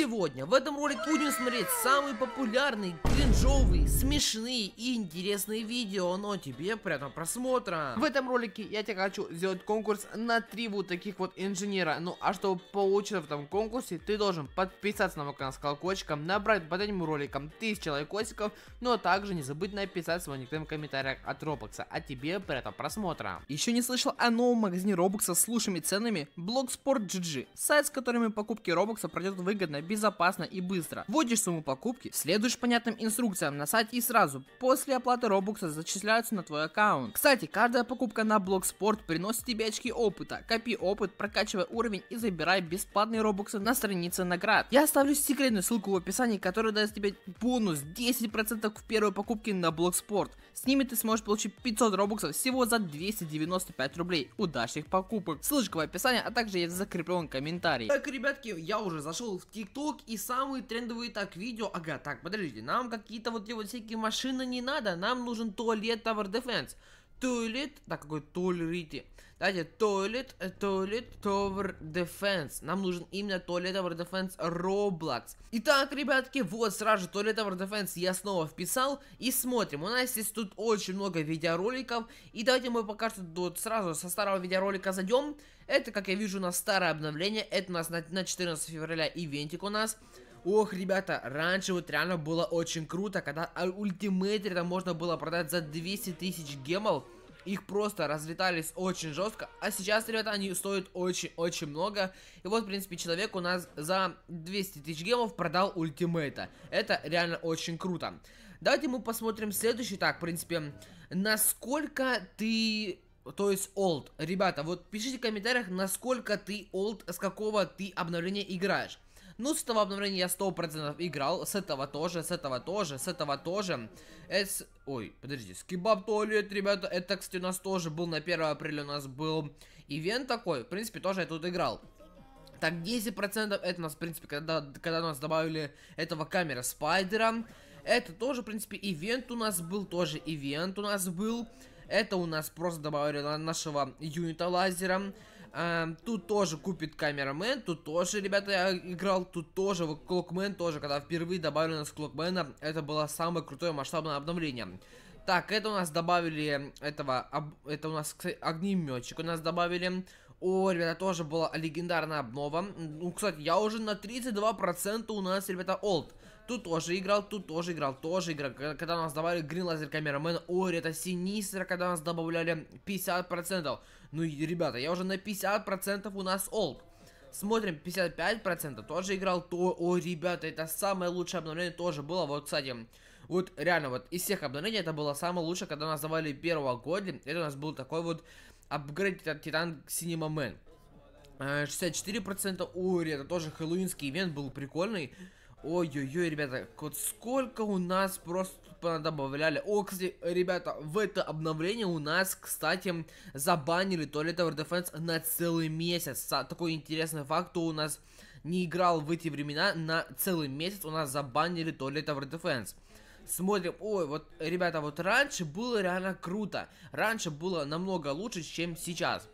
Сегодня в этом ролике будем смотреть самые популярные, кринжовые, смешные и интересные видео, но ну, а тебе приятного просмотра. В этом ролике я тебе хочу сделать конкурс на три вот таких вот инженера, ну а чтобы поучиться в этом конкурсе, ты должен подписаться на мой канал с колокольчиком, набрать под этим роликом 1000 лайкосиков, но ну, а также не забыть написать свой никнейм в комментариях от Робокса, а тебе приятного просмотра. Еще не слышал о новом магазине Робокса с лучшими ценами? Блогспорт GG, сайт с которыми покупки Робокса пройдет выгодно безопасно и быстро. Вводишь сумму покупки, следуешь понятным инструкциям на сайте и сразу после оплаты робукса зачисляются на твой аккаунт. Кстати, каждая покупка на Спорт приносит тебе очки опыта. Копи опыт, прокачивай уровень и забирай бесплатные робуксы на странице наград. Я оставлю секретную ссылку в описании, которая даст тебе бонус 10% в первой покупке на Спорт. С ними ты сможешь получить 500 робуксов всего за 295 рублей. Удачных покупок. Ссылочка в описании, а также я закреплен комментарий. Так, ребятки, я уже зашел в тик. ТикТок и самые трендовые так видео. Ага, так, подождите, нам какие-то вот эти вот всякие машины не надо, нам нужен туалет Tower Defense. Туалет, так, какой туалет. Давайте, Toilet, Toilet Tower Defense. Нам нужен именно Toilet Tower Defense Roblox. Итак, ребятки, вот сразу же Toilet Tower Defense я снова вписал. И смотрим, у нас здесь тут очень много видеороликов. И давайте мы пока что тут сразу со старого видеоролика зайдем. Это, как я вижу, у нас старое обновление. Это у нас на, на 14 февраля ивентик у нас. Ох, ребята, раньше вот реально было очень круто, когда ультиметр там можно было продать за 200 тысяч гемов их просто разлетались очень жестко. А сейчас, ребята, они стоят очень-очень много. И вот, в принципе, человек у нас за 200 тысяч гемов продал ультимейта. Это реально очень круто. Давайте мы посмотрим следующий. Так, в принципе, насколько ты то есть олд. Ребята, вот пишите в комментариях, насколько ты олд, с какого ты обновления играешь. Ну, с этого обновления я 100% играл. С этого тоже, с этого тоже, с этого тоже. С... Ой, подождите. кебаб туалет, ребята. Это, кстати, у нас тоже был на 1 апреля. У нас был ивент такой. В принципе, тоже я тут играл. Так, 10% это у нас, в принципе, когда, когда у нас добавили этого камера спайдера. Это тоже, в принципе, ивент у нас был, тоже ивент у нас был. Это у нас просто добавили нашего юнита лазера. Эм, тут тоже купит камерамен, тут тоже, ребята, я играл, тут тоже, в Клокмен тоже, когда впервые добавили у нас Клокмена, это было самое крутое масштабное обновление. Так, это у нас добавили этого, это у нас, кстати, огнеметчик у нас добавили. О, ребята, тоже была легендарная обнова. Ну, кстати, я уже на 32% у нас, ребята, олд. Тут тоже играл, тут тоже играл, тоже играл. Когда у нас добавили Green Laser Cameraman, ой, это Синистра, когда у нас добавляли 50%. Ну, ребята, я уже на 50% у нас олд. Смотрим, 55% тоже играл. То, о, ребята, это самое лучшее обновление тоже было. Вот, кстати, вот реально, вот из всех обновлений это было самое лучшее, когда нас давали первого года. Это у нас был такой вот апгрейд Титан Cinema Man. 64% а, Ой, это тоже хэллоуинский ивент был прикольный. Ой-ой-ой, ребята, вот сколько у нас просто добавляли кстати, Ребята, в это обновление у нас, кстати, забанили Toilet Tower Defense на целый месяц. Такой интересный факт, то у нас не играл в эти времена на целый месяц, у нас забанили Toilet Tower Defense смотрим, ой, вот, ребята, вот раньше было реально круто, раньше было намного лучше, чем сейчас.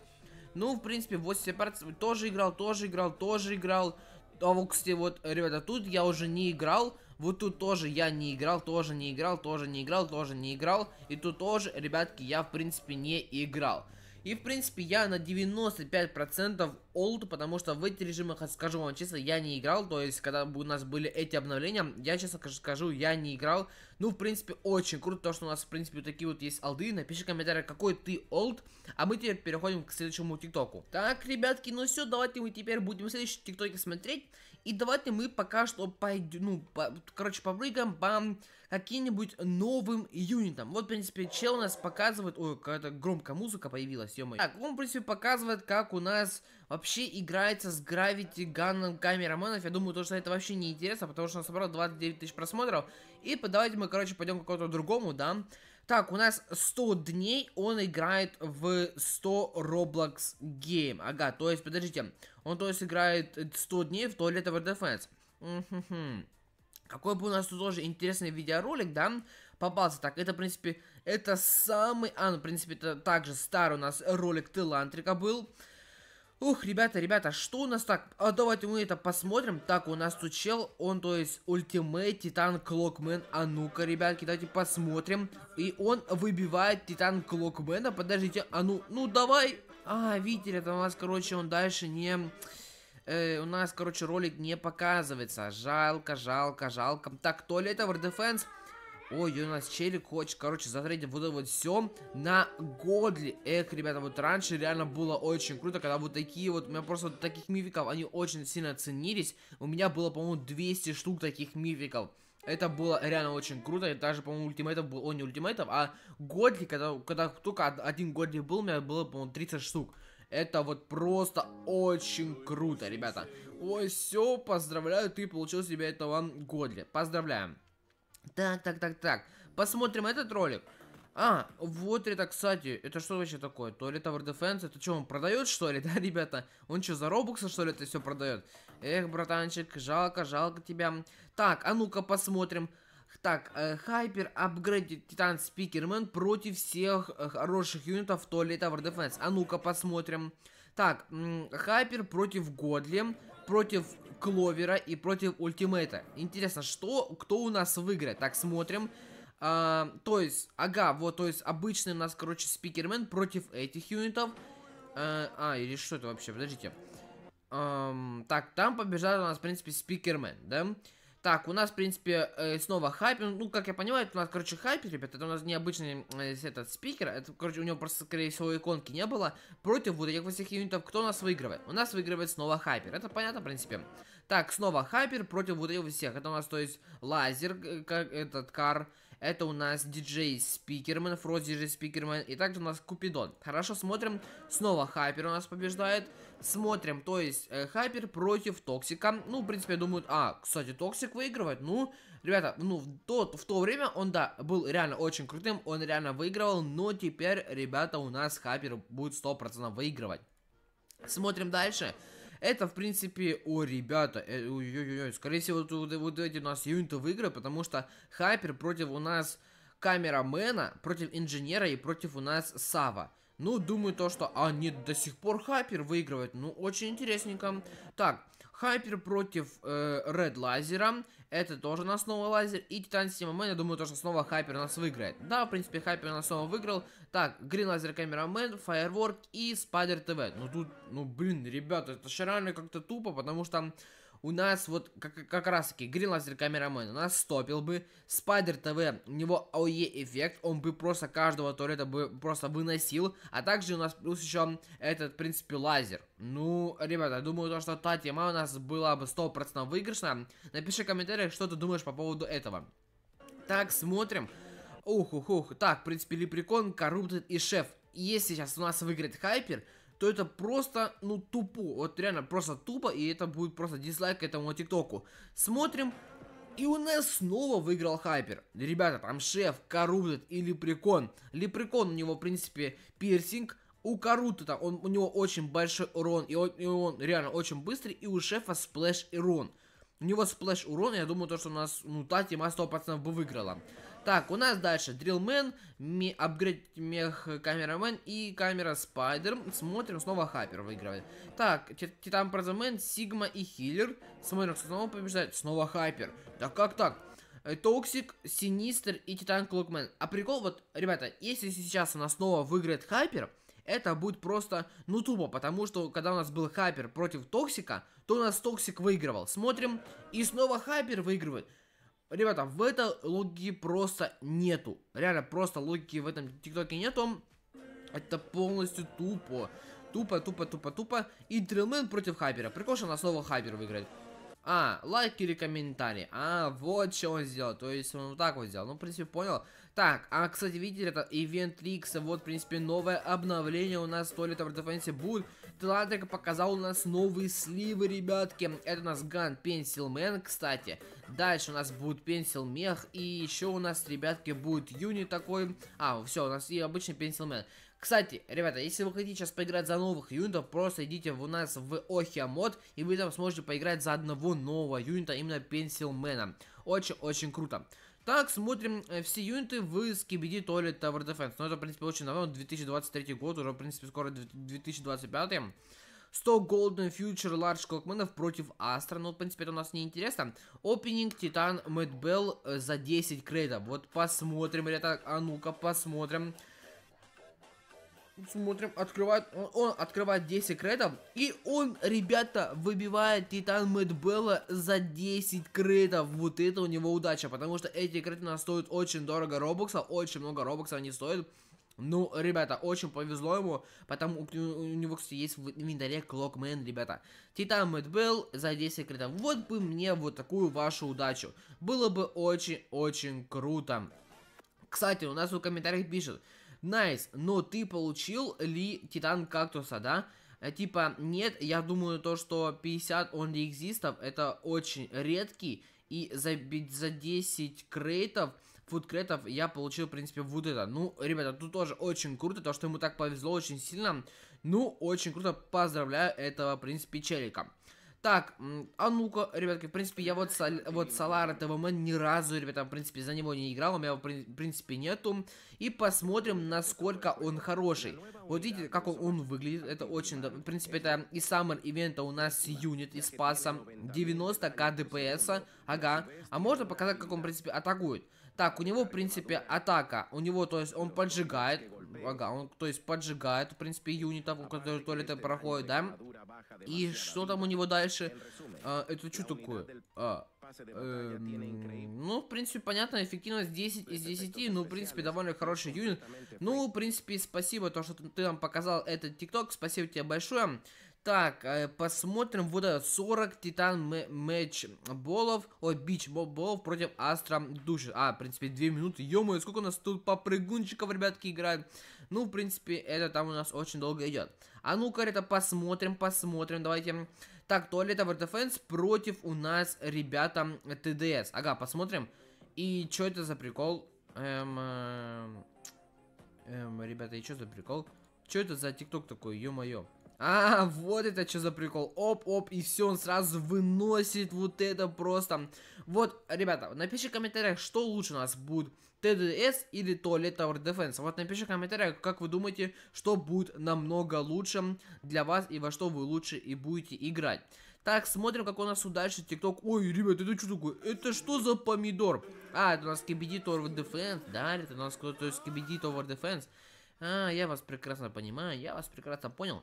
Ну, в принципе, 8 тоже играл, тоже играл, тоже играл. А вот, кстати, вот, ребята, тут я уже не играл, вот тут тоже я не играл, тоже не играл, тоже не играл, тоже не играл. И тут тоже, ребятки, я в принципе не играл. И, в принципе, я на 95% олд, потому что в эти режимы, скажу вам честно, я не играл. То есть, когда у нас были эти обновления, я, честно скажу, я не играл. Ну, в принципе, очень круто, то, что у нас, в принципе, такие вот есть алды. Напиши в комментариях, какой ты олд. А мы теперь переходим к следующему тиктоку. Так, ребятки, ну все, давайте мы теперь будем следующий тиктоки смотреть. И давайте мы пока что пойдем, ну, по, короче, попрыгаем по каким-нибудь новым юнитам. Вот, в принципе, чел у нас показывает... Ой, какая-то громкая музыка появилась, ё -моё. Так, он, в принципе, показывает, как у нас вообще играется с Gravity Gun камераменов. Я думаю, то, что это вообще не интересно, потому что он собрал 29 тысяч просмотров. И давайте мы, короче, пойдем к какому-то другому, да? Так, у нас 100 дней он играет в 100 Roblox Game. Ага, то есть, подождите... Он то есть играет 100 дней в туалет Tower Defense. Какой бы у нас тут тоже интересный видеоролик, да, попался. Так, это, в принципе, это самый... А, ну, в принципе, это также старый у нас ролик Телантрика был. Ух, ребята, ребята, что у нас так? А давайте мы это посмотрим. Так, у нас тут чел, он, то есть, ультимейт Титан Клокмен. А ну-ка, ребятки, давайте посмотрим. И он выбивает Титан Клокмена. Подождите, а ну, ну давай, а, видели, это у нас, короче, он дальше не... Э, у нас, короче, ролик не показывается. Жалко, жалко, жалко. Так, то ли это Вардефенс? Ой, у нас челик хочет, короче, затрейдим вот это вот все на Годли. Эх, ребята, вот раньше реально было очень круто, когда вот такие вот, у меня просто вот таких мификов, они очень сильно ценились. У меня было, по-моему, 200 штук таких мификов. Это было реально очень круто. И даже, по-моему, ультимейтов был, о, не ультимейтов, а годли, когда, когда только один годли был, у меня было, по-моему, 30 штук. Это вот просто очень круто, ребята. Ой, все, поздравляю, ты получил себе этого Годли. Поздравляем. Так, так, так, так. Посмотрим этот ролик. А, вот это, кстати, это что вообще такое? То ли Tower Defense? Это что, он продает, что ли, да, ребята? Он что, за робокса что ли, это все продает? Эх, братанчик, жалко, жалко тебя. Так, а ну-ка посмотрим. Так, Хайпер апгрейдит Титан Спикермен против всех э, хороших юнитов то ли Tower Defense. А ну-ка посмотрим. Так, Хайпер против Годли, против Кловера и против Ультимейта. Интересно, что, кто у нас выиграет? Так, смотрим. Смотрим. А, то есть, ага, вот, то есть обычный у нас, короче, спикермен против этих юнитов. А, а или что это вообще? Подождите. Эм, так, там побежал у нас, в принципе, спикермен, да? Так, у нас, в принципе, э, снова хайпер. Ну, как я понимаю, это у нас, короче, хайпер, ребят. Это у нас необычный э, этот спикер. Это, короче, у него просто, скорее всего, иконки не было. Против вот этих всех юнитов, кто у нас выигрывает? У нас выигрывает снова хайпер. Это понятно, в принципе. Так, снова хайпер против вот этих всех. Это у нас, то есть, лазер, э, как этот кар. Это у нас диджей Спикерман, Фроз диджей Спикерман, И также у нас Купидон. Хорошо, смотрим. Снова Хайпер у нас побеждает. Смотрим, то есть э, Хайпер против Токсика. Ну, в принципе, думают, а, кстати, Токсик выигрывает. Ну, ребята, ну, в то, в то время он, да, был реально очень крутым. Он реально выигрывал. Но теперь, ребята, у нас Хайпер будет 100% выигрывать. Смотрим дальше. Дальше. Это, в принципе, о, ребята, э, ой-ой-ой, скорее всего, вот, вот эти у нас юниты выиграют, потому что Хайпер против у нас камерамена, против инженера и против у нас Сава. Ну, думаю то, что... они до сих пор Хайпер выигрывают, Ну, очень интересненько. Так, Хайпер против э, Ред Лазера. Это тоже на нас снова лазер. И Титан Система Мэн, я думаю, тоже снова Хайпер нас выиграет. Да, в принципе, Хайпер нас снова выиграл. Так, Грин Лазер Камерамен, Фаерворк и Спайдер ТВ. Ну тут, ну блин, ребята, это же реально как-то тупо, потому что у нас вот как, как раз таки Green Laser Cameraman у нас стопил бы, Spider TV, у него АОЕ эффект, он бы просто каждого туалета бы просто выносил, а также у нас плюс еще этот, в принципе, лазер. Ну, ребята, думаю, то, что та тема у нас была бы 100% выигрышна. Напиши в комментариях, что ты думаешь по поводу этого. Так, смотрим. Ух, ух, ух. Так, в принципе, Лепрекон, Коррупт и Шеф. Если сейчас у нас выиграет Хайпер, то это просто, ну, тупо. Вот реально, просто тупо, и это будет просто дизлайк этому тиктоку. Смотрим. И у нас снова выиграл Хайпер. Ребята, там шеф, коррупт и Лепрекон. Лепрекон у него, в принципе, пирсинг. У Карута он, у него очень большой урон, и он, и он реально очень быстрый, и у шефа сплэш и урон. У него сплэш урон, я думаю, то, что у нас, ну, та тема 100% бы выиграла. Так, у нас дальше Дрилмен, апгрейд мех камерамен и камера Спайдер. Смотрим, снова Хаппер выигрывает. Так, Титан Прозамен, Сигма и Хиллер. Смотрим, кто снова побеждает. Снова Хаппер. Да как так? Э, Токсик, Синистер и Титан Клокмен. А прикол, вот, ребята, если сейчас у нас снова выиграет Хайпер, это будет просто, ну, тупо, потому что, когда у нас был Хайпер против Токсика, то у нас Токсик выигрывал. Смотрим, и снова Хайпер выигрывает. Ребята, в этой логике просто нету. Реально, просто логики в этом тиктоке нету. Это полностью тупо. Тупо, тупо, тупо, тупо. И Трилмен против Хайпера. Прикол, что она снова Хайпер выиграет. А, лайк или комментарий. А, вот что он сделал. То есть он вот так вот сделал. Ну, в принципе, понял. Так, а, кстати, видели, это Event Rix. Вот, в принципе, новое обновление у нас то ли там будет. Тладрик показал у нас новые сливы, ребятки. Это у нас Ган Пенсилмен, кстати. Дальше у нас будет Пенсил Мех. И еще у нас, ребятки, будет Юни такой. А, все, у нас и обычный Пенсилмен. Кстати, ребята, если вы хотите сейчас поиграть за новых юнитов, просто идите у нас в Охиа мод, и вы там сможете поиграть за одного нового юнита, именно Пенсилмена. Очень-очень круто. Так, смотрим э, все юниты в Скибиди Toilet Tower Defense. Но ну, это, в принципе, очень давно, 2023 год, уже, в принципе, скоро 2025. 100 Golden Future Large Clockmanов против Астра. Ну, в принципе, это у нас не интересно. Опенинг Титан Мэтт Белл за 10 крейдов. Вот посмотрим, ребята, а ну-ка посмотрим смотрим, открывает, он, он открывает 10 кредов, и он, ребята, выбивает Титан Мэтт Белла за 10 кредов, вот это у него удача, потому что эти креды у нас стоят очень дорого робокса, очень много робокса они стоят, ну, ребята, очень повезло ему, потому у, у, у него, кстати, есть в инвентаре Клокмен, ребята. Титан Мэтт Белл за 10 кредов, вот бы мне вот такую вашу удачу, было бы очень-очень круто. Кстати, у нас в комментариях пишут Найс, но ты получил ли Титан Кактуса, да? Э, типа, нет, я думаю то, что 50 онли экзистов это очень редкий, и за, за 10 крейтов, фудкрейтов я получил, в принципе, вот это. Ну, ребята, тут тоже очень круто, то, что ему так повезло очень сильно. Ну, очень круто, поздравляю этого, в принципе, челика. Так, а ну-ка, ребятки, в принципе, я вот, Сол, вот Солар этого мэн ни разу, ребята, в принципе, за него не играл, у меня, в принципе, нету. И посмотрим, насколько он хороший. Вот видите, как он, он выглядит, это очень... В принципе, это и Summer ивента у нас юнит из паса 90к ДПС, ага. А можно показать, как он, в принципе, атакует? Так, у него, в принципе, атака. У него, то есть, он поджигает. Ага, он, то есть, поджигает, в принципе, юнитов, которые то ли проходят, да? И что там у него дальше? А, это что такое? А, э, ну, в принципе, понятно, эффективность 10 из 10, ну, в принципе, довольно хороший юнит. Ну, в принципе, спасибо, то, что ты нам показал этот тикток, спасибо тебе большое. Так, э, посмотрим вот это 40 титан мэч болов, ой, бич болов против Астра Души. А, в принципе, 2 минуты, ё сколько у нас тут попрыгунчиков, ребятки, играют. Ну, в принципе, это там у нас очень долго идет. А ну-ка, это посмотрим, посмотрим, давайте. Так, туалет Defense против у нас, ребята, ТДС. Ага, посмотрим. И что это за прикол? эм, эм, эм ребята, и что за прикол? Что это за тикток такой, ё-моё? А, вот это что за прикол. Оп-оп, и все, он сразу выносит вот это просто. Вот, ребята, напиши в комментариях, что лучше у нас будет TDS или Toilet Tower Defense. Вот напиши в комментариях, как вы думаете, что будет намного лучше для вас и во что вы лучше и будете играть. Так, смотрим, как у нас удачно ТикТок. Ой, ребят, это что такое? Это что за помидор? А, это у нас KBD Tower Defense. Да, это у нас кто-то из KBD Tower Defense. А, я вас прекрасно понимаю, я вас прекрасно понял.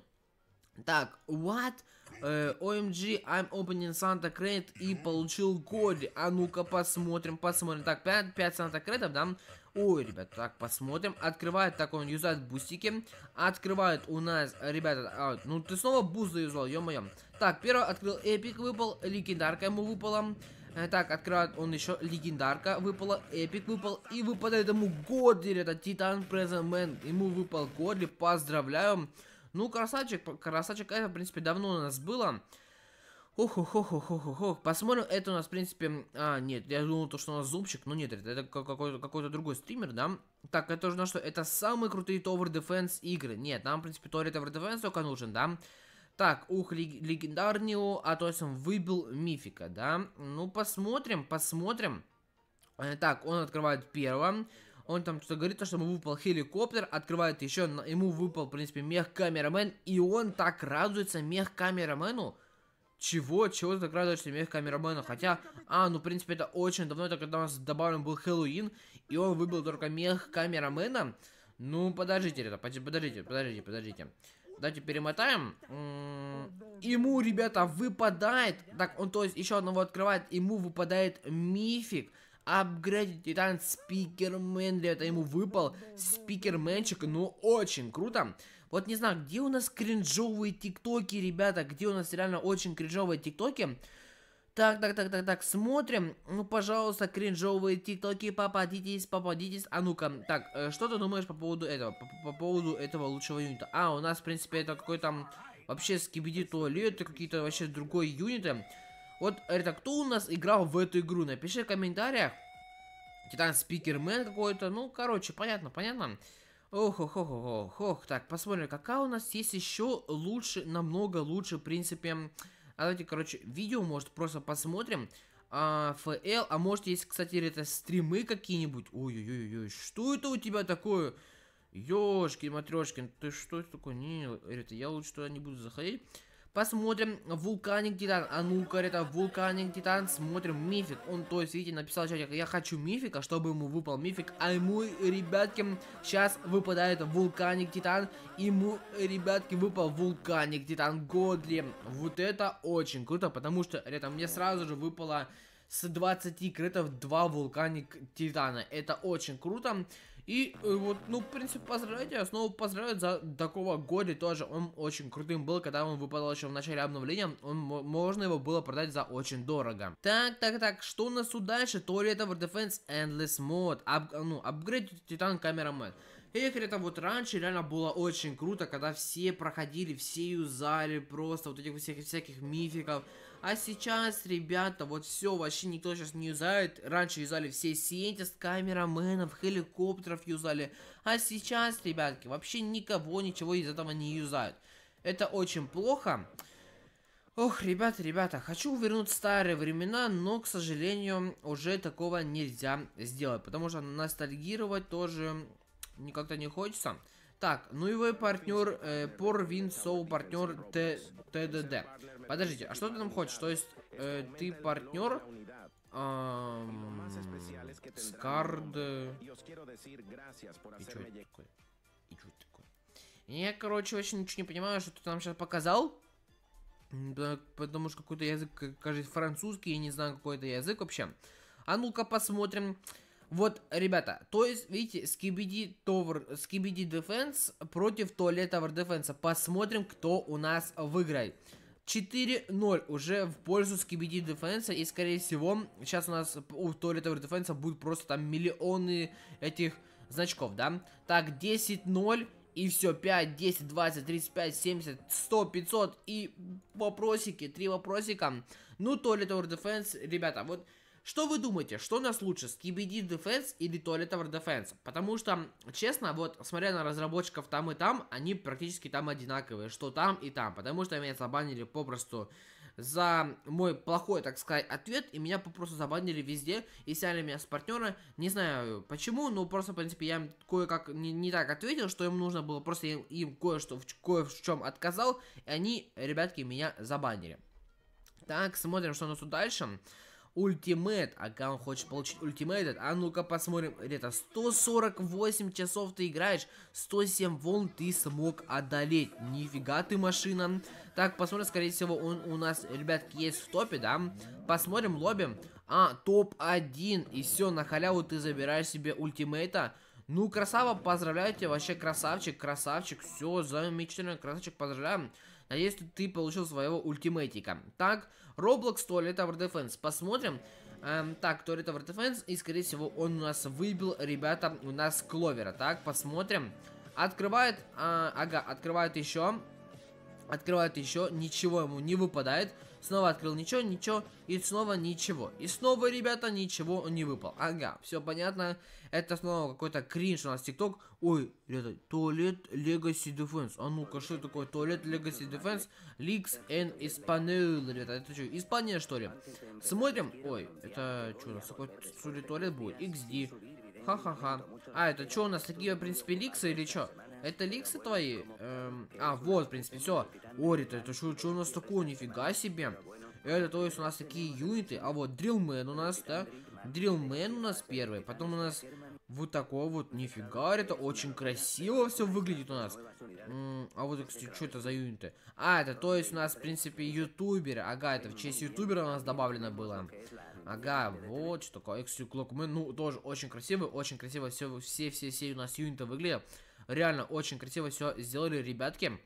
Так, what? Э, OMG, I'm opening Santa Crate и получил Коди. А ну-ка посмотрим, посмотрим. Так, 5, 5 Santa Крейтов, да? Ой, ребят, так, посмотрим. Открывает так он, юзает бустики. Открывает у нас, ребята, а, ну ты снова буст заюзал, ё-моё. Так, первый открыл эпик, выпал, легендарка ему выпала. Э, так, открывает он еще легендарка, выпала, эпик выпал, и выпадает ему Годли, это Титан Презент Ему выпал Годли, поздравляю. Ну, красавчик, красавчик это, в принципе, давно у нас было. Ох, ох, ох, ох, ох, ох, посмотрим, это у нас, в принципе, а, нет, я думал, то, что у нас зубчик, но нет, это какой-то какой другой стример, да? Так, это уже на что, это самые крутые Tower Defense игры, нет, нам, в принципе, Tower Tower Defense только нужен, да? Так, ух, лег легендарнио, а то есть он выбил мифика, да? Ну, посмотрим, посмотрим. Э, так, он открывает первого. Он там что-то говорит, то, что ему выпал хеликоптер, открывает еще, ему выпал, в принципе, мех-камерамен, и он так радуется мех-камерамену. Чего? Чего ты так радуешься мех-камерамену? Хотя, а, ну, в принципе, это очень давно, это когда у нас добавлен был Хэллоуин, и он выбил только мех-камерамена. Ну, подождите, ребята, подождите, подождите, подождите. Давайте перемотаем. Ему, ребята, выпадает. Так, он, то есть, еще одного открывает. Ему выпадает мифик апгрейдить Титан Спикермен. Для этого ему выпал Спикерменчик, ну очень круто. Вот не знаю, где у нас кринжовые тиктоки, ребята, где у нас реально очень кринжовые тиктоки. Так, так, так, так, так, смотрим. Ну, пожалуйста, кринжовые тиктоки, попадитесь, попадитесь. А ну-ка, так, э, что ты думаешь по поводу этого, по, по поводу этого лучшего юнита? А, у нас, в принципе, это какой-то вообще скибиди туалеты, какие-то вообще другой юниты. Вот, это кто у нас играл в эту игру? Напиши в комментариях. Титан Спикермен какой-то. Ну, короче, понятно, понятно. Ох, ох, ох, ох, ох. Так, посмотрим, какая у нас есть еще лучше, намного лучше, в принципе. А давайте, короче, видео, может, просто посмотрим. А, ФЛ, а может, есть, кстати, это стримы какие-нибудь? Ой-ой-ой, что это у тебя такое? Ёшкин, матрешкин, ты что это такое? Не, это я лучше туда не буду заходить. Посмотрим. Вулканик Титан. А ну-ка, это а Вулканик Титан. Смотрим. Мифик. Он, то есть, видите, написал чатик, я хочу мифика, чтобы ему выпал мифик. А ему, ребятки, сейчас выпадает Вулканик Титан. Ему, ребятки, выпал Вулканик Титан Годли. Вот это очень круто, потому что, это мне сразу же выпало с 20 критов 2 вулканик Титана. Это очень круто. И э, вот, ну, в принципе, поздравить я снова поздравить за такого Гори тоже. Он очень крутым был, когда он выпадал еще в начале обновления. Он, можно его было продать за очень дорого. Так, так, так, что у нас тут дальше? это of Defense Endless Mode. Ап, ну, апгрейд Титан Камера Мэн. И это вот раньше реально было очень круто, когда все проходили, все юзали просто вот этих всяких, всяких мификов. А сейчас, ребята, вот все, вообще никто сейчас не юзает. Раньше юзали все сиентист, камераменов, хеликоптеров юзали. А сейчас, ребятки, вообще никого ничего из этого не юзают. Это очень плохо. Ох, ребята, ребята, хочу вернуть старые времена, но, к сожалению, уже такого нельзя сделать, потому что ностальгировать тоже никогда не хочется. Так, ну и вы партнер э, Порвин Соу партнер Т, ТДД. Подождите, а что ты там хочешь? То есть э, ты партнер Скард... Э, и чё это такое? Я, короче, вообще ничего не понимаю, что ты нам сейчас показал. Потому что какой-то язык, кажется, французский, я не знаю, какой это язык вообще. А ну-ка посмотрим. Вот, ребята, то есть, видите, Скибиди Товер, Скибиди Дефенс против Туалет Товер Дефенса. Посмотрим, кто у нас выиграет. 4-0 уже в пользу Скибиди Дефенса, и, скорее всего, сейчас у нас у Туалет Товер Дефенса будут просто там миллионы этих значков, да? Так, 10-0. И все, 5, 10, 20, 35, 70, 100, 500 и вопросики, три вопросика. Ну, то ли Tower Defense, ребята, вот что вы думаете, что у нас лучше, Skibidi Defense или Toilet Tower Defense? Потому что, честно, вот, смотря на разработчиков там и там, они практически там одинаковые, что там и там. Потому что меня забанили попросту за мой плохой, так сказать, ответ, и меня попросту забанили везде, и сняли меня с партнера, не знаю почему, но просто, в принципе, я им кое-как не, не так ответил, что им нужно было, просто им, им кое-что, кое в чем отказал, и они, ребятки, меня забанили. Так, смотрим, что у нас тут дальше. Ультимейт. А когда он хочет получить ультимейт, а ну-ка посмотрим. Это 148 часов ты играешь, 107 волн ты смог одолеть. Нифига ты машина. Так, посмотрим, скорее всего, он у нас, ребятки, есть в топе, да? Посмотрим, лобби. А, топ-1. И все, на халяву ты забираешь себе ультимейта. Ну, красава, поздравляю тебя, вообще красавчик, красавчик, все, замечательно, красавчик, поздравляю. А если ты получил своего ультиметика, Так, Roblox Toilet Tower Defense. Посмотрим. Эм, так, Toilet Tower Defense. И, скорее всего, он у нас выбил, ребята, у нас Кловера. Так, посмотрим. Открывает, э, ага, открывает еще. Открывает еще, ничего ему не выпадает. Снова открыл ничего, ничего, и снова ничего. И снова, ребята, ничего он не выпал. Ага, все понятно. Это снова какой-то кринж у нас ТикТок. Ой, ребята, туалет Legacy Defense. А ну-ка, что такое туалет Legacy Defense? Leaks and Espanol, ребята. Это что, Испания, что ли? Смотрим. Ой, это что у нас? Какой туалет будет? XD. Ха-ха-ха. А, это что у нас? Такие, в принципе, ликсы или что? Это ликсы твои? Эм, а, вот, в принципе, все. Ори, это что, что у нас такое? Нифига себе. Это, то есть, у нас такие юниты. А вот, дрилмен у нас, да? Дрилмен у нас первый. Потом у нас вот такой вот. Нифига, это очень красиво все выглядит у нас. М а вот, кстати, что это за юниты? А, это, то есть, у нас, в принципе, ютуберы. Ага, это в честь ютубера у нас добавлено было. Ага, вот что такое. Эксю Клокмен, ну, тоже очень красивый, очень красиво все, все, все, все у нас юниты выглядят. Реально, очень красиво все сделали, ребятки.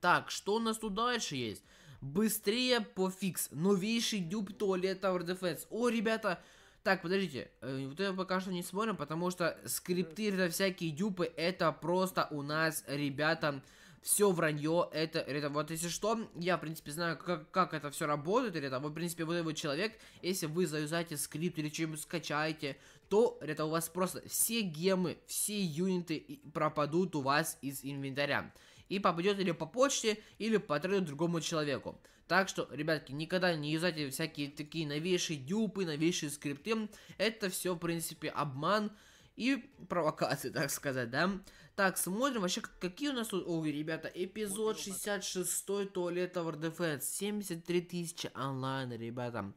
Так, что у нас тут дальше есть? Быстрее пофикс, фикс. Новейший дюб туалета tower Defense. О, ребята, так, подождите, э, вот это пока что не смотрим, потому что скрипты, это всякие дюпы, это просто у нас, ребята, все вранье, это, это вот если что, я, в принципе, знаю, как, как это все работает, или это, вы, в принципе, вот этот человек, если вы заюзаете скрипт или что-нибудь скачаете, то, это у вас просто все гемы, все юниты пропадут у вас из инвентаря и попадет или по почте, или по другому человеку. Так что, ребятки, никогда не юзайте всякие такие новейшие дюпы, новейшие скрипты. Это все, в принципе, обман и провокации, так сказать, да. Так, смотрим вообще, какие у нас... Ой, ребята, эпизод 66 туалета в РДФС. 73 тысячи онлайн, ребята.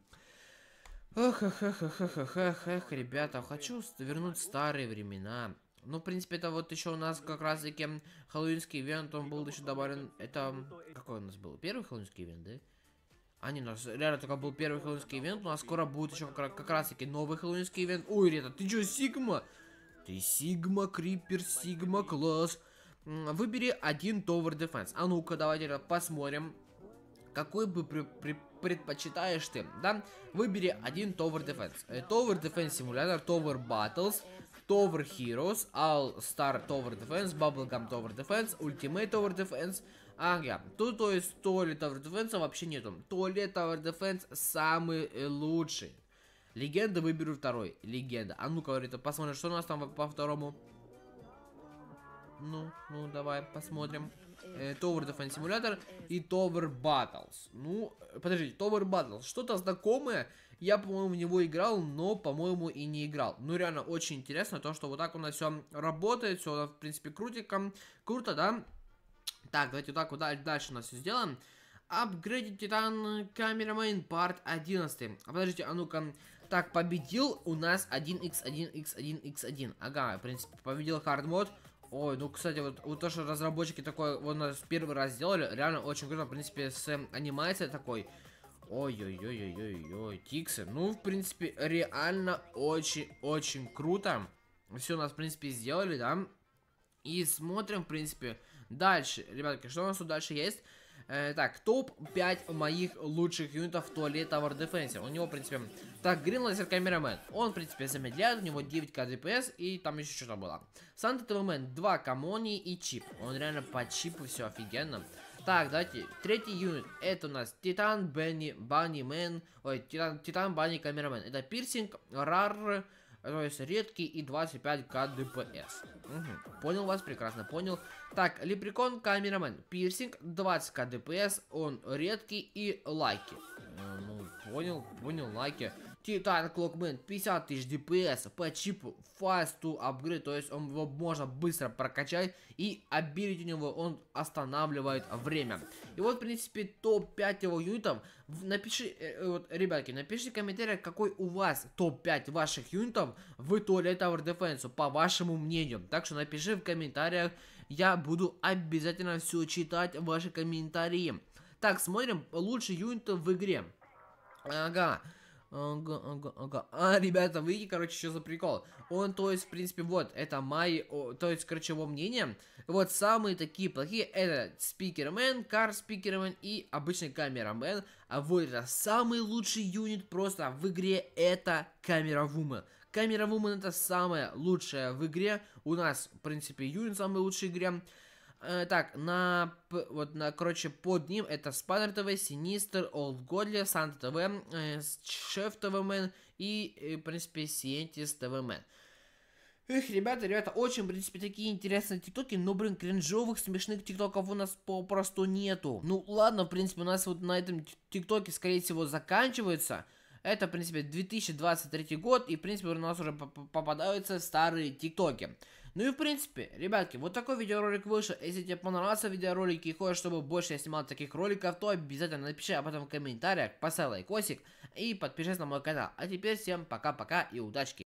Эх, эх, эх, эх, эх, эх, эх, эх, ребята, хочу вернуть старые времена. Ну, в принципе, это вот еще у нас как раз таки хэллоуинский ивент, он был еще добавлен, это, какой у нас был, первый хэллоуинский ивент, да? А не, у нас реально только был первый хэллоуинский ивент, у ну, нас скоро будет еще как, раз таки новый хэллоуинский ивент. Ой, ребята, ты чё, Сигма? Ты Сигма, Крипер, Сигма, класс. Выбери один Tower Defense. А ну-ка, давайте посмотрим. Какой бы при, при, предпочитаешь ты, да? Выбери один Tower Defense. Tower Defense Simulator, Tower Battles, Tower Heroes, All Star Tower Defense, Bubblegum Tower Defense, Ultimate Tower Defense. Ага, тут то есть то ли Tower Defense вообще нету. То ли Tower Defense самый лучший. Легенда выберу второй. Легенда. А ну-ка, говорит, посмотрим, что у нас там по второму. Ну, ну, давай посмотрим. Э, Tower Defense Simulator и Tower Battles. Ну, подождите, Tower Battles. Что-то знакомое. Я, по-моему, в него играл, но, по-моему, и не играл. Ну, реально, очень интересно то, что вот так у нас все работает. Все, в принципе, крутиком. Круто, да? Так, давайте вот так вот дальше у нас все сделаем. Апгрейдить Титан Камерамен, парт 11. подождите, а ну-ка, так, победил у нас 1x1x1x1. Ага, в принципе, победил хардмод. Ой, ну, кстати, вот, вот то, что разработчики такой, вот нас первый раз сделали, реально очень круто, в принципе, с э, анимацией такой. Ой-ой-ой-ой-ой-ой, тиксы. Ну, в принципе, реально очень-очень круто. Все у нас, в принципе, сделали, да? И смотрим, в принципе, дальше. Ребятки, что у нас тут дальше есть? Э, так, топ-5 моих лучших юнитов в туалет Tower Defense. У него, в принципе, так, Green Laser Cameraman. Он, в принципе, замедляет, у него 9 кдпс и там еще что-то было. Санта ТВМен, 2 Камони и Чип. Он реально по чипу все офигенно. Так, давайте, третий юнит, это у нас Титан Бенни Банни Мэн, ой, Титан, Титан Банни Камерамен. Это пирсинг, рар, то есть редкий и 25 кдпс. Угу. Понял вас, прекрасно понял. Так, лепрекон, камерамен, пирсинг, 20 кдпс, он редкий и лайки Э, ну, понял, понял, лаки. Titan Clockman 50 тысяч ДПС по чипу Fast to Upgrade, то есть он его можно быстро прокачать и обилить у него, он останавливает время. И вот, в принципе, топ-5 его юнитов. Напиши, э, э, вот, ребятки, напишите в комментариях, какой у вас топ-5 ваших юнитов в Toilet Tower Defense, по вашему мнению. Так что напиши в комментариях, я буду обязательно все читать ваши комментарии. Так, смотрим лучшие юниты в игре. Ага, Ага, ага, ага. А, ребята, видите, короче, что за прикол. Он, то есть, в принципе, вот, это мои, то есть, короче, его мнение. Вот самые такие плохие, это спикермен, кар спикермен и обычный камерамен. А вот это самый лучший юнит просто в игре, это камера вумен. Камера вумен это самая лучшая в игре. У нас, в принципе, юнит самый лучший в игре. Э, так, на, вот, на, короче, под ним это Спаннер ТВ, Синистер, Олд Годли, Санта ТВ, э, Шеф ТВмен и, э, в принципе, Сиентис ТВмен. Эх, ребята, ребята, очень, в принципе, такие интересные тиктоки, но, блин, кринжовых, смешных тиктоков у нас попросту нету. Ну, ладно, в принципе, у нас вот на этом тиктоке, скорее всего, заканчивается. Это, в принципе, 2023 год, и, в принципе, у нас уже попадаются старые тиктоки. Ну и в принципе, ребятки, вот такой видеоролик вышел. Если тебе понравился видеоролик и хочешь, чтобы больше я снимал таких роликов, то обязательно напиши об этом в комментариях, поставь лайкосик и подпишись на мой канал. А теперь всем пока-пока и удачки.